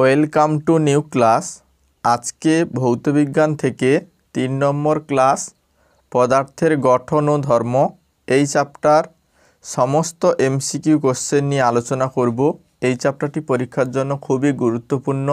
welcome to new class আজকে ভৌতবিজ্ঞান থেকে তিন নম্বর ক্লাস পদার্থের গঠন ও ধর্ম এই চ্যাপ্টার সমস্ত এমসিকিউ কোশ্চেন নিয়ে আলোচনা করব এই চ্যাপ্টারটি পরীক্ষার জন্য খুবই গুরুত্বপূর্ণ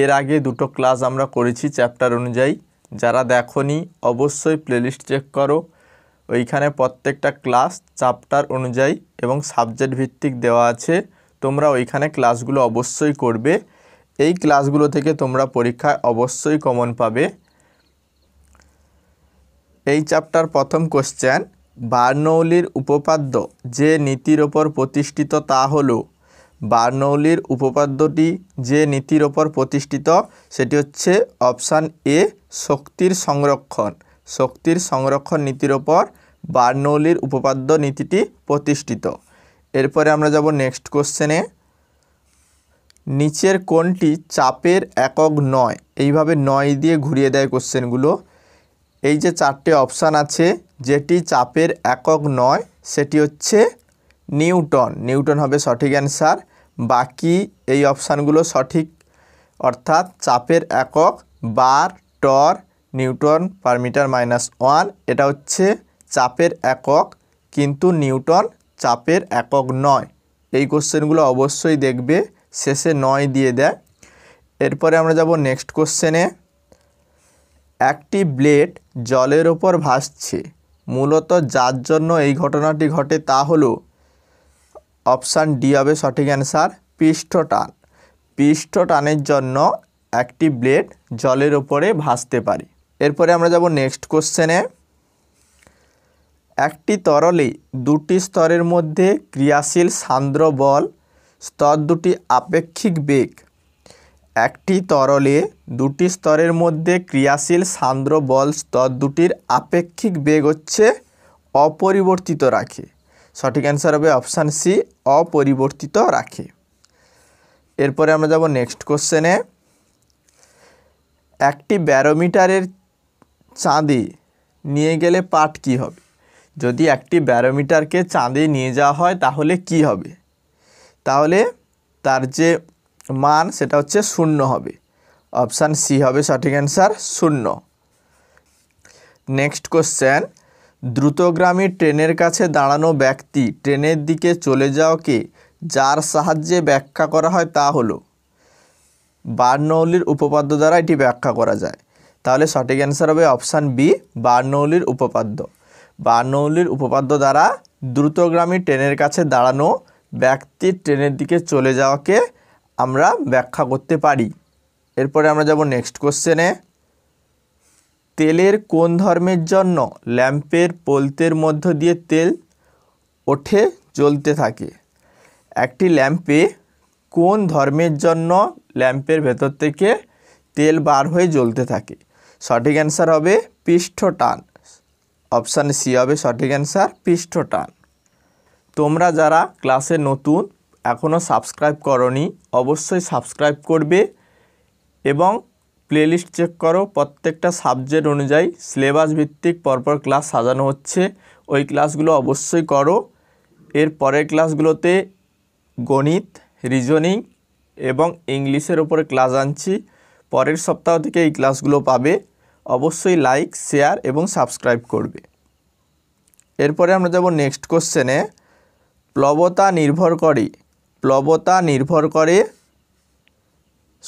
এর আগে দুটো ক্লাস আমরা করেছি চ্যাপ্টার অনুযায়ী যারা দেখনি অবশ্যই প্লেলিস্ট চেক করো ওইখানে প্রত্যেকটা ক্লাস চ্যাপ্টার অনুযায়ী এবং সাবজেক্ট ভিত্তিক দেওয়া আছে তোমরা ওইখানে ক্লাসগুলো অবশ্যই করবে এই ক্লাসগুলো থেকে তোমরা পরীক্ষায় অবশ্যই কমন পাবে এই চ্যাপ্টার প্রথম কোশ্চেন বার্নৌলির উপপাদ্য যে নীতির ওপর প্রতিষ্ঠিত তা হলো বার্নৌলির উপপাদ্যটি যে নীতির ওপর প্রতিষ্ঠিত সেটি হচ্ছে অপশান এ শক্তির সংরক্ষণ শক্তির সংরক্ষণ নীতির ওপর বার্নৌলির উপপাদ্য নীতিটি প্রতিষ্ঠিত এরপরে আমরা যাব নেক্সট কোশ্চেনে নিচের কোনটি চাপের একক নয় এইভাবে নয় দিয়ে ঘুরিয়ে দেয় কোশ্চেনগুলো এই যে চারটে অপশান আছে যেটি চাপের একক নয় সেটি হচ্ছে নিউটন নিউটন হবে সঠিক অ্যান্সার বাকি এই অপশানগুলো সঠিক অর্থাৎ চাপের একক bar torr newton per metre minus one এটা হচ্ছে চাপের একক কিন্তু নিউটন চাপের একক নয় এই কোশ্চেনগুলো অবশ্যই দেখবে শেষে নয় দিয়ে দেয় এরপরে আমরা যাব নেক্সট কোশ্চেনে একটি ব্লেড জলের ওপর ভাসছে মূলত যার জন্য এই ঘটনাটি ঘটে তা হলো অপশান ডি হবে সঠিক অ্যান্সার পৃষ্ঠটান পৃষ্ঠটানের জন্য একটি ব্লেড জলের ওপরে ভাসতে পারে এরপরে আমরা যাব নেক্সট কোশ্চেনে একটি তরলে দুটি স্তরের মধ্যে ক্রিয়াশীল সান্দ্র বল স্তর দুটি আপেক্ষিক বেগ একটি তরলে দুটি স্তরের মধ্যে ক্রিয়াশীল সান্দ্র বল স্তর দুটির আপেক্ষিক বেগ হচ্ছে অপরিবর্তিত রাখে সঠিক অ্যান্সার হবে অপশান সি অপরিবর্তিত রাখে এরপরে আমরা যাব নেক্সট কোশ্চেনে একটি ব্যারোমিটারের চাঁদে নিয়ে গেলে পাট কি হবে যদি একটি ব্যারোমিটারকে চাঁদে নিয়ে যাওয়া হয় তাহলে কি হবে তাহলে তার যে মান সেটা হচ্ছে শূন্য হবে অপশান সি হবে সঠিক অ্যান্সার শূন্য নেক্সট কোশ্চেন দ্রুতগ্রামী ট্রেনের কাছে দাঁড়ানো ব্যক্তি ট্রেনের দিকে চলে যাওয়াকে যার সাহায্যে ব্যাখ্যা করা হয় তা হলো বার্নৌলির উপপাদ্য দ্বারা এটি ব্যাখ্যা করা যায় তাহলে সঠিক অ্যান্সার হবে অপশান বি বার্নৌলির উপপাদ্য বা নৌলির উপপাদ্য দ্বারা দ্রুতগ্রামী ট্রেনের কাছে দাঁড়ানো ব্যক্তির ট্রেনের দিকে চলে যাওয়াকে আমরা ব্যাখ্যা করতে পারি এরপরে আমরা যাব নেক্সট কোশ্চেনে তেলের কোন ধর্মের জন্য ল্যাম্পের পোলতের মধ্য দিয়ে তেল ওঠে জ্বলতে থাকে একটি ল্যাম্পে কোন ধর্মের জন্য ল্যাম্পের ভেতর থেকে তেল বার হয়ে জ্বলতে থাকে সঠিক অ্যান্সার হবে পৃষ্ঠ টান অপশান সি হবে সঠিক অ্যান্সার টান তোমরা যারা ক্লাসে নতুন এখনও সাবস্ক্রাইব করি অবশ্যই সাবস্ক্রাইব করবে এবং প্লেলিস্ট চেক করো প্রত্যেকটা সাবজেক্ট অনুযায়ী সিলেবাস ভিত্তিক পরপর ক্লাস সাজানো হচ্ছে ওই ক্লাসগুলো অবশ্যই করো এর পরের ক্লাসগুলোতে গণিত রিজনিং এবং ইংলিশের ওপরে ক্লাস আনছি পরের সপ্তাহ থেকে এই ক্লাসগুলো পাবে অবশ্যই লাইক শেয়ার এবং সাবস্ক্রাইব করবে এরপরে আমরা যাব নেক্সট কোশ্চেনে প্লবতা নির্ভর করে প্লবতা নির্ভর করে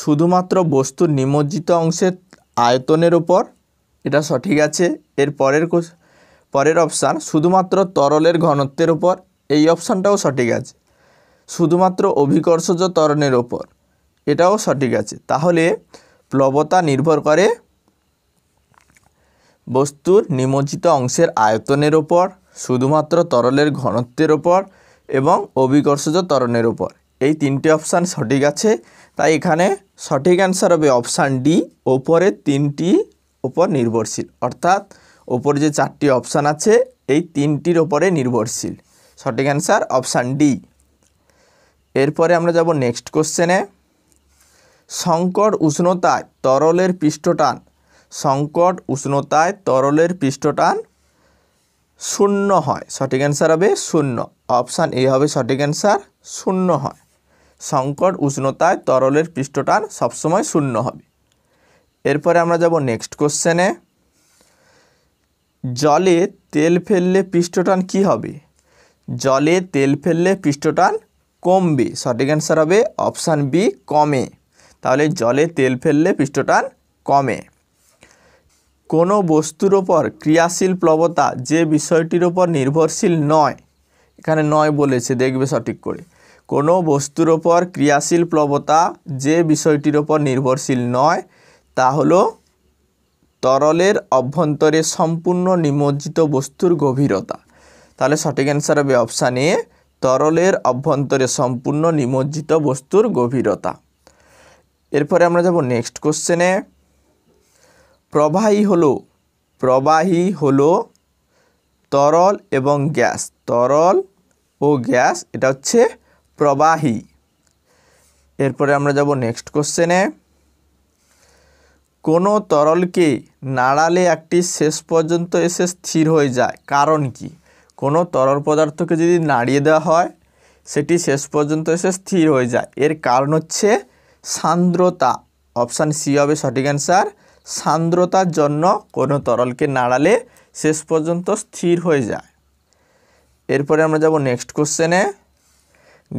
শুধুমাত্র বস্তুর নিমজ্জিত অংশের আয়তনের ওপর এটা সঠিক আছে এর পরের পরের অপশান শুধুমাত্র তরলের ঘনত্বের ওপর এই অপশানটাও সঠিক আছে শুধুমাত্র অভিকর্ষজ তরণের ওপর এটাও সঠিক আছে তাহলে প্লবতা নির্ভর করে বস্তুর নিমজ্জিত অংশের আয়তনের ওপর শুধুমাত্র তরলের ঘনত্বের ওপর এবং অভিকর্ষজ তরণের ওপর এই তিনটি অপশান সঠিক আছে তাই এখানে সঠিক অ্যান্সার হবে অপশান ডি ওপরের তিনটি ওপর নির্ভরশীল অর্থাৎ ওপরে যে চারটি অপশান আছে এই তিনটির ওপরে নির্ভরশীল সঠিক অ্যান্সার অপশান ডি এরপরে আমরা যাব নেক্সট কোশ্চেনে সংকট উষ্ণতায় তরলের পৃষ্ঠটান সংকট উষ্ণতায় তরলের পৃষ্ঠটান শূন্য হয় সঠিক অ্যান্সার হবে শূন্য অপশান এ হবে সঠিক অ্যান্সার শূন্য হয় সংকট উষ্ণতায় তরলের পৃষ্ঠটান সবসময় শূন্য হবে এরপরে আমরা যাব নেক্সট কোশ্চেনে জলে তেল ফেললে পৃষ্ঠটান কি হবে জলে তেল ফেললে পৃষ্ঠটান কমবে সঠিক অ্যান্সার হবে অপশান বি কমে তাহলে জলে তেল ফেললে পৃষ্ঠটান কমে কোনো বস্তুর ওপর ক্রিয়াশীল প্লবতা যে বিষয়টির ওপর নির্ভরশীল নয় এখানে নয় বলেছে দেখবে সঠিক করে কোনো বস্তুর ওপর ক্রিয়াশীল প্লবতা যে বিষয়টির ওপর নির্ভরশীল নয় তা হল তরলের অভ্যন্তরে সম্পূর্ণ নিমজ্জিত বস্তুর গভীরতা তাহলে সঠিক অ্যান্সার হবে অপশান এ তরলের অভ্যন্তরে সম্পূর্ণ নিমজ্জিত বস্তুর গভীরতা এরপরে আমরা যাব নেক্সট কোশ্চেনে প্রবাহী হলো প্রবাহী হলো তরল এবং গ্যাস তরল ও গ্যাস এটা হচ্ছে প্রবাহী এরপরে আমরা যাব নেক্সট কোশ্চেনে কোনো তরলকে নাড়ালে একটি শেষ পর্যন্ত এসে স্থির হয়ে যায় কারণ কি কোনো তরল পদার্থকে যদি নাড়িয়ে দেওয়া হয় সেটি শেষ পর্যন্ত এসে স্থির হয়ে যায় এর কারণ হচ্ছে সান্দ্রতা অপশান সি হবে সঠিক অ্যান্সার সান্দ্রতার জন্য কোনো তরলকে নাড়ালে শেষ পর্যন্ত স্থির হয়ে যায় এরপরে আমরা যাব নেক্সট কোশ্চেনে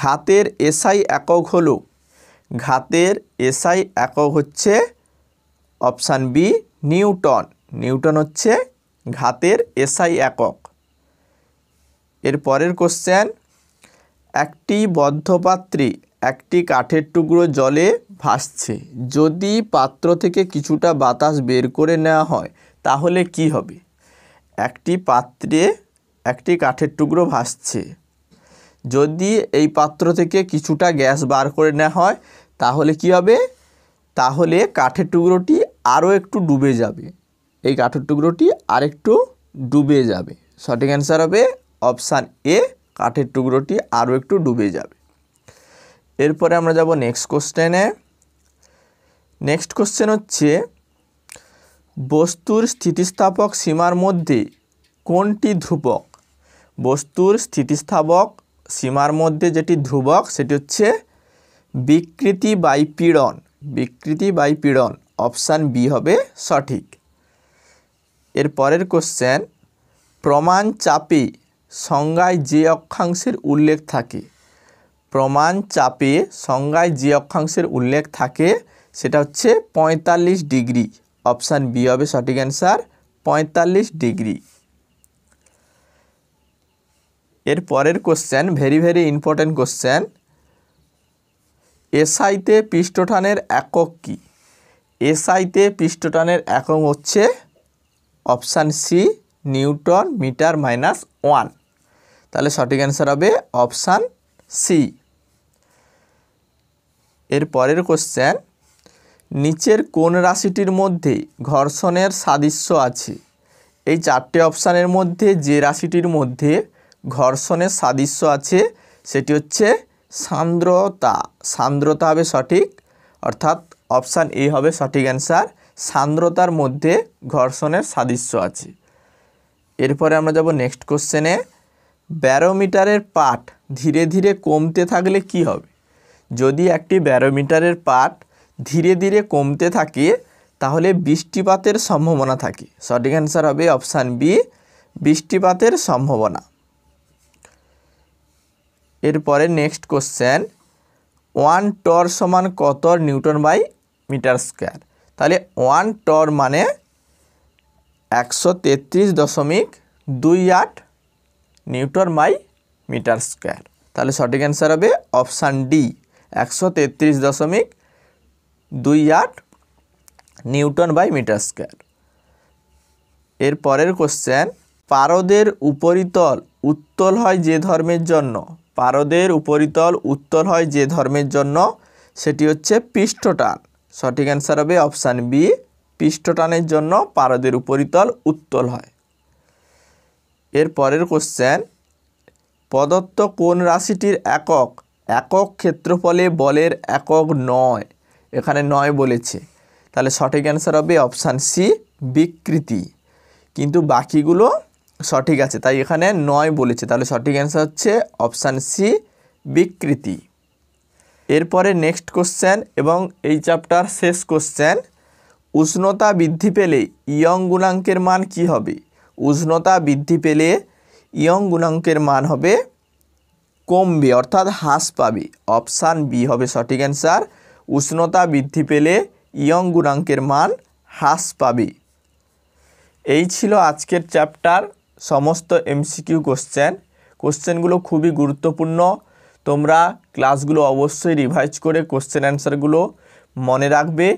ঘাতের এসআই একক হলো ঘাতের এসআই একক হচ্ছে অপশান বি নিউটন নিউটন হচ্ছে ঘাতের এসআই একক এর পরের কোশ্চেন একটি বদ্ধ একটি কাঠের টুকরো জলে ভাসছে যদি পাত্র থেকে কিছুটা বাতাস বের করে নেওয়া হয় তাহলে কি হবে একটি পাত্রে একটি কাঠের টুকরো ভাসছে যদি এই পাত্র থেকে কিছুটা গ্যাস বার করে নেওয়া হয় তাহলে কি হবে তাহলে কাঠের টুকরোটি আরও একটু ডুবে যাবে এই কাঠের টুকরোটি আর একটু ডুবে যাবে সঠিক অ্যান্সার হবে অপশান এ কাঠের টুকরোটি আরও একটু ডুবে যাবে এরপরে আমরা যাব নেক্সট কোশ্চেনে নেক্সট কোশ্চেন হচ্ছে বস্তুর স্থিতিস্থাপক সীমার মধ্যে কোনটি ধ্রুবক বস্তুর স্থিতিস্থাপক সীমার মধ্যে যেটি ধ্রুবক সেটি হচ্ছে বিকৃতি বাই পীড়ন বিকৃতি বাই পীড়ন অপশান বি হবে সঠিক এর পরের কোশ্চেন প্রমাণ চাপে সংজ্ঞায় যে অক্ষাংশের উল্লেখ থাকে প্রমাণ চাপে সংজ্ঞায় যে অক্ষাংশের উল্লেখ থাকে সেটা হচ্ছে পঁয়তাল্লিশ ডিগ্রি অপশান বি হবে সঠিক অ্যান্সার পঁয়তাল্লিশ ডিগ্রি এর পরের question very very important question এসআইতে পৃষ্ঠটানের একক কি এসআইতে পৃষ্ঠটানের একক হচ্ছে option C newton metre minus one তাহলে সঠিক অ্যান্সার হবে অপশান সি এর পরের কোশ্চেন নিচের কোন রাশিটির মধ্যে ঘর্ষণের সাদৃশ্য আছে এই চারটে অপশানের মধ্যে যে রাশিটির মধ্যে ঘর্ষণের সাদৃশ্য আছে সেটি হচ্ছে সান্দ্রতা সান্দ্রতা হবে সঠিক অর্থাৎ অপশান এ হবে সঠিক অ্যান্সার সান্দ্রতার মধ্যে ঘর্ষণের সাদৃশ্য আছে এরপরে আমরা যাব নেক্সট কোশ্চেনে ব্যারোমিটারের পাঠ ধীরে ধীরে কমতে থাকলে কি হবে যদি একটি ব্যারোমিটারের পাট ধীরে ধীরে কমতে থাকে তাহলে বৃষ্টিপাতের সম্ভাবনা থাকে সঠিক অ্যান্সার হবে অপশান বি বৃষ্টিপাতের সম্ভাবনা এরপরে নেক্সট কোশ্চেন ওয়ান টর সমান কত নিউটন বাই মিটার স্কোয়ার তাহলে ওয়ান টর মানে একশো তেত্রিশ দশমিক দুই আট নিউটন বাই মিটার স্কোয়ার তাহলে সঠিক অ্যান্সার হবে অপশান ডি একশো তেত্রিশ দশমিক দুই আট নিউটন বাই মিটার স্কোয়ার এর পরের কোশ্চেন পারদের উপরিতল উত্তল হয় যে ধর্মের জন্য পারদের উপরিতল উত্তল হয় যে ধর্মের জন্য সেটি হচ্ছে পৃষ্ঠটান সঠিক অ্যান্সার হবে অপশান বি পৃষ্ঠটানের জন্য পারদের উপরিতল উত্তল হয় এর পরের কোশ্চেন প্রদত্ত কোন রাশিটির একক একক ক্ষেত্রফলে বলের একক নয় এখানে নয় বলেছে তাহলে সঠিক অ্যান্সার হবে অপশান সি বিকৃতি কিন্তু বাকিগুলো সঠিক আছে তাই এখানে নয় বলেছে তাহলে সঠিক অ্যান্সার হচ্ছে অপশান সি বিকৃতি এরপরে নেক্সট কোশ্চেন এবং এই চ্যাপ্টার শেষ কোশ্চেন উষ্ণতা বৃদ্ধি পেলে ইয়ং গুণাঙ্কের মান কি হবে উষ্ণতা বৃদ্ধি পেলে ইয়ং গুণাঙ্কের মান হবে কমবে অর্থাৎ হ্রাস পাবে অপশান বি হবে সঠিক অ্যান্সার উষ্ণতা বৃদ্ধি পেলে ইয়ং গুণাঙ্কের মান হ্রাস পাবে এই ছিল আজকের চ্যাপ্টার সমস্ত এমসিকিউ কোশ্চেন কোশ্চেনগুলো খুবই গুরুত্বপূর্ণ তোমরা ক্লাসগুলো অবশ্যই রিভাইজ করে কোশ্চেন অ্যান্সারগুলো মনে রাখবে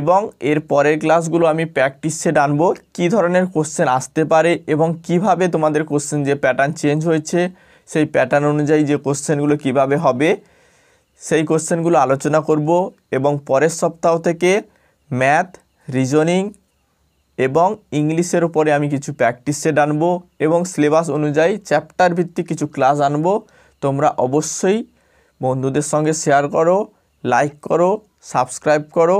এবং এর পরের ক্লাসগুলো আমি প্র্যাকটিস সেট আনবো কী ধরনের কোশ্চেন আসতে পারে এবং কিভাবে তোমাদের কোশ্চেন যে প্যাটার্ন চেঞ্জ হয়েছে সেই প্যাটার্ন অনুযায়ী যে কোশ্চেনগুলো কিভাবে হবে সেই কোশ্চেনগুলো আলোচনা করব এবং পরের সপ্তাহ থেকে ম্যাথ রিজনিং এবং ইংলিশের উপরে আমি কিছু প্র্যাকটিস সেট আনবো এবং সিলেবাস অনুযায়ী চ্যাপ্টার ভিত্তিক কিছু ক্লাস আনবো তোমরা অবশ্যই বন্ধুদের সঙ্গে শেয়ার করো লাইক করো সাবস্ক্রাইব করো